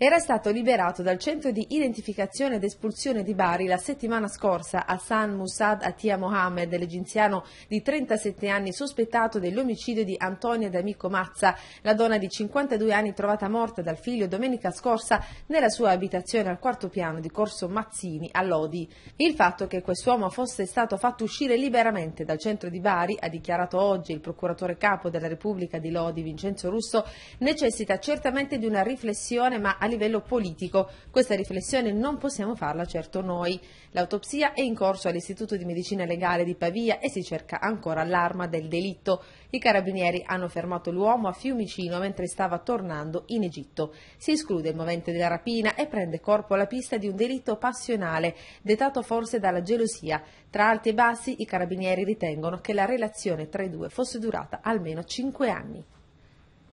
era stato liberato dal centro di identificazione ed espulsione di Bari la settimana scorsa Hassan Moussad Atia Mohamed, l'egiziano di 37 anni sospettato dell'omicidio di Antonia D'Amico Mazza, la donna di 52 anni trovata morta dal figlio domenica scorsa nella sua abitazione al quarto piano di Corso Mazzini a Lodi. Il fatto che quest'uomo fosse stato fatto uscire liberamente dal centro di Bari, ha dichiarato oggi il procuratore capo della Repubblica di Lodi Vincenzo Russo, necessita certamente di una riflessione ma livello politico. Questa riflessione non possiamo farla certo noi. L'autopsia è in corso all'Istituto di Medicina Legale di Pavia e si cerca ancora l'arma del delitto. I carabinieri hanno fermato l'uomo a Fiumicino mentre stava tornando in Egitto. Si esclude il movente della rapina e prende corpo la pista di un delitto passionale, dettato forse dalla gelosia. Tra alti e bassi i carabinieri ritengono che la relazione tra i due fosse durata almeno cinque anni.